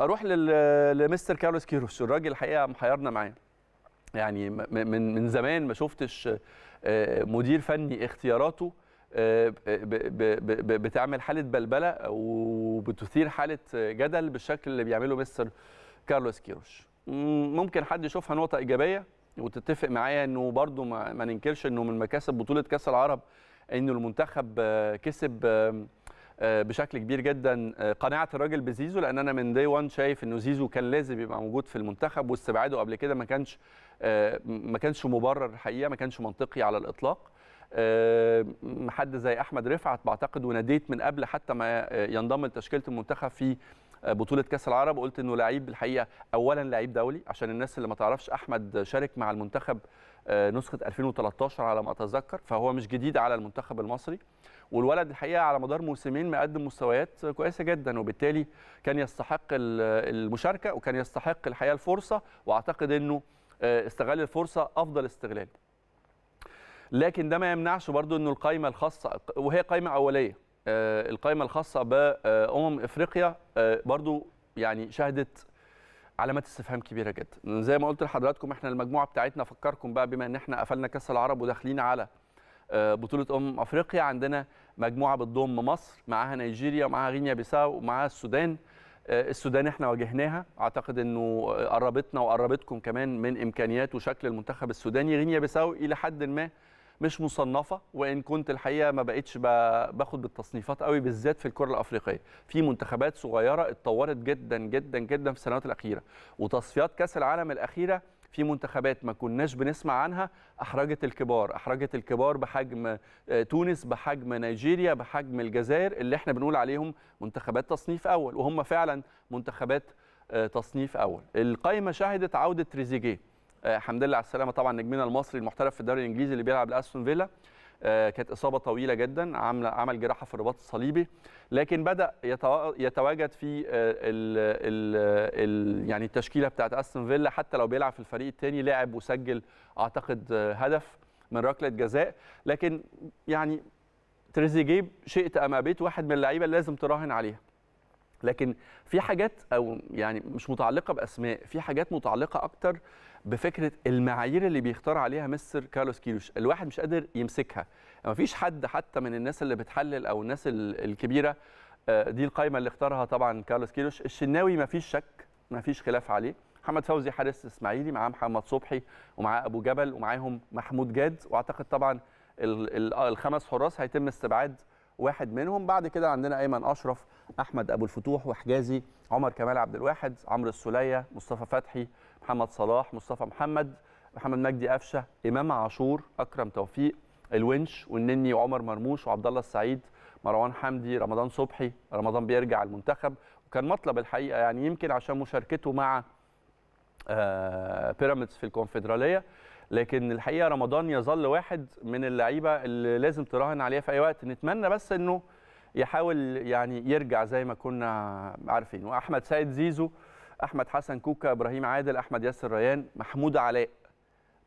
اروح لمستر كارلوس كيروش الراجل الحقيقه محيرنا معاه يعني من من زمان ما شفتش آه، مدير فني اختياراته آه، بتعمل حاله بلبله وبتثير حاله جدل بالشكل اللي بيعمله مستر كارلوس كيروش ممكن حد يشوفها نقطه ايجابيه وتتفق معايا انه برضو ما ننكرش انه من مكاسب بطوله كاس العرب انه المنتخب آه، كسب آه، بشكل كبير جدا آه، قناعه الراجل بزيزو لان انا من دي 1 شايف انه زيزو كان لازم يبقى موجود في المنتخب واستبعاده قبل كده ما كانش آه، ما كانش مبرر الحقيقه ما كانش منطقي على الاطلاق حد زي احمد رفعت بعتقد وناديت من قبل حتى ما ينضم لتشكيله المنتخب في بطوله كاس العرب قلت انه لعيب الحقيقه اولا لعيب دولي عشان الناس اللي ما تعرفش احمد شارك مع المنتخب آه، نسخه 2013 على ما اتذكر فهو مش جديد على المنتخب المصري والولد الحقيقه على مدار موسمين مقدم مستويات كويسه جدا وبالتالي كان يستحق المشاركه وكان يستحق الحقيقه الفرصه واعتقد انه آه، استغل الفرصه افضل استغلال لكن ده ما يمنعش برضو انه القائمه الخاصه وهي قائمه اوليه آه، القائمه الخاصه بامم افريقيا آه، برضو يعني شهدت علامات استفهام كبيره جدا زي ما قلت لحضراتكم احنا المجموعه بتاعتنا افكركم بقى بما ان احنا قفلنا كاس العرب وداخلين على آه، بطوله امم افريقيا عندنا مجموعه بتضم مصر معاها نيجيريا ومعاها غينيا بيساو ومعاها السودان السودان احنا واجهناها اعتقد انه قربتنا وقربتكم كمان من امكانيات وشكل المنتخب السوداني غينيا بيساو الى حد ما مش مصنفه وان كنت الحقيقه ما بقتش باخد بالتصنيفات قوي بالذات في الكره الافريقيه في منتخبات صغيره اتطورت جدا جدا جدا في السنوات الاخيره وتصفيات كاس العالم الاخيره في منتخبات ما كناش بنسمع عنها احرجت الكبار احرجت الكبار بحجم آه، تونس بحجم نيجيريا بحجم الجزائر اللي احنا بنقول عليهم منتخبات تصنيف اول وهم فعلا منتخبات آه، تصنيف اول القائمه شهدت عوده تريزيجيه آه، حمد لله على السلامه طبعا نجمنا المصري المحترف في الدوري الانجليزي اللي بيلعب لاستون فيلا آه، كانت اصابه طويله جدا عمل عمل جراحه في الرباط الصليبي لكن بدا يتواجد في الـ آه، الـ الـ يعني التشكيله بتاعت استون فيلا حتى لو بيلعب في الفريق الثاني لعب وسجل اعتقد هدف من ركله جزاء لكن يعني تريزيجيه شئت ام ابيت واحد من اللعيبه لازم تراهن عليها لكن في حاجات او يعني مش متعلقه باسماء في حاجات متعلقه اكتر بفكره المعايير اللي بيختار عليها مستر كارلوس كيروش الواحد مش قادر يمسكها ما فيش حد حتى من الناس اللي بتحلل او الناس الكبيره آه، دي القائمه اللي اختارها طبعا كارلوس كيروش الشناوي ما فيش شك ما فيش خلاف عليه محمد فوزي حارس اسماعيلي معاه محمد صبحي ومعاه ابو جبل ومعاهم محمود جاد واعتقد طبعا الخمس حراس هيتم استبعاد واحد منهم بعد كده عندنا ايمن اشرف احمد ابو الفتوح وحجازي عمر كمال عبد الواحد عمرو السوليه مصطفى فتحي محمد صلاح مصطفى محمد محمد مجدي قفشه امام عاشور اكرم توفيق الونش والنني وعمر مرموش وعبد الله السعيد مروان حمدي رمضان صبحي رمضان بيرجع المنتخب وكان مطلب الحقيقه يعني يمكن عشان مشاركته مع آه، بيراميدز في الكونفدراليه لكن الحقيقه رمضان يظل واحد من اللعيبه اللي لازم تراهن عليها في اي وقت نتمنى بس انه يحاول يعني يرجع زي ما كنا عارفين واحمد سيد زيزو احمد حسن كوكا ابراهيم عادل احمد ياسر ريان محمود علاء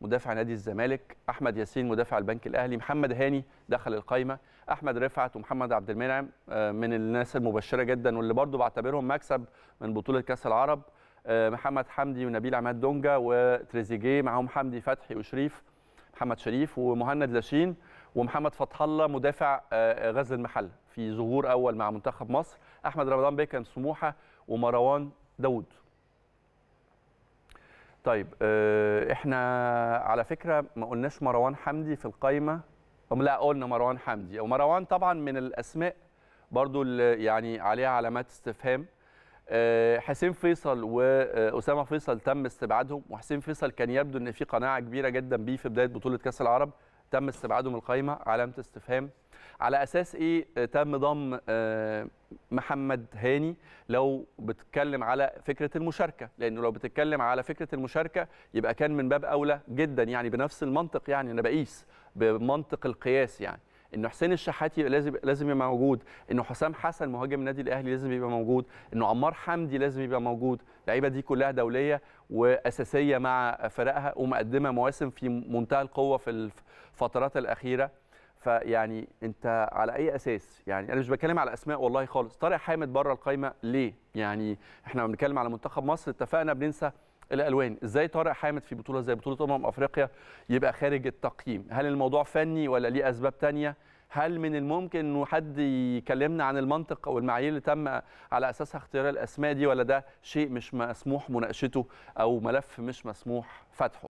مدافع نادي الزمالك احمد ياسين مدافع البنك الاهلي محمد هاني دخل القايمه احمد رفعت ومحمد عبد المنعم آه، من الناس المبشره جدا واللي برضو بعتبرهم مكسب من بطوله كاس العرب آه، محمد حمدي ونبيل عماد دونجا وتريزيجيه معاهم حمدي فتحي وشريف محمد شريف ومهند لاشين ومحمد فتح الله مدافع آه، آه، غزل المحل في ظهور اول مع منتخب مصر احمد رمضان بيكم سموحه ومروان داوود طيب احنا على فكره ما قلناش مروان حمدي في القايمه لا قلنا مروان حمدي ومروان طبعا من الاسماء برضو يعني عليها علامات استفهام آه، حسين فيصل واسامه فيصل تم استبعادهم وحسين فيصل كان يبدو ان في قناعه كبيره جدا بيه في بدايه بطوله كاس العرب تم استبعاده من القايمه علامه استفهام على اساس ايه آه، تم ضم آه، محمد هاني لو بتتكلم على فكره المشاركه لانه لو بتتكلم على فكره المشاركه يبقى كان من باب اولى جدا يعني بنفس المنطق يعني انا بقيس بمنطق القياس يعني انه حسين الشحاتي لازم لازم يبقى موجود انه حسام حسن مهاجم النادي الاهلي لازم يبقى موجود انه عمار حمدي لازم يبقى موجود اللعيبه دي كلها دوليه واساسيه مع فرقها ومقدمه مواسم في منتهى القوه في الفترات الاخيره فيعني انت على اي اساس يعني انا مش بتكلم على اسماء والله خالص طارق حامد بره القايمه ليه يعني احنا بنتكلم على منتخب مصر اتفقنا بننسى الالوان ازاي طارق حامد في بطوله زي بطوله امم افريقيا يبقى خارج التقييم هل الموضوع فني ولا ليه اسباب تانية هل من الممكن انه حد يكلمنا عن المنطق او المعايير اللي تم على اساسها اختيار الاسماء دي ولا ده شيء مش مسموح مناقشته او ملف مش مسموح فتحه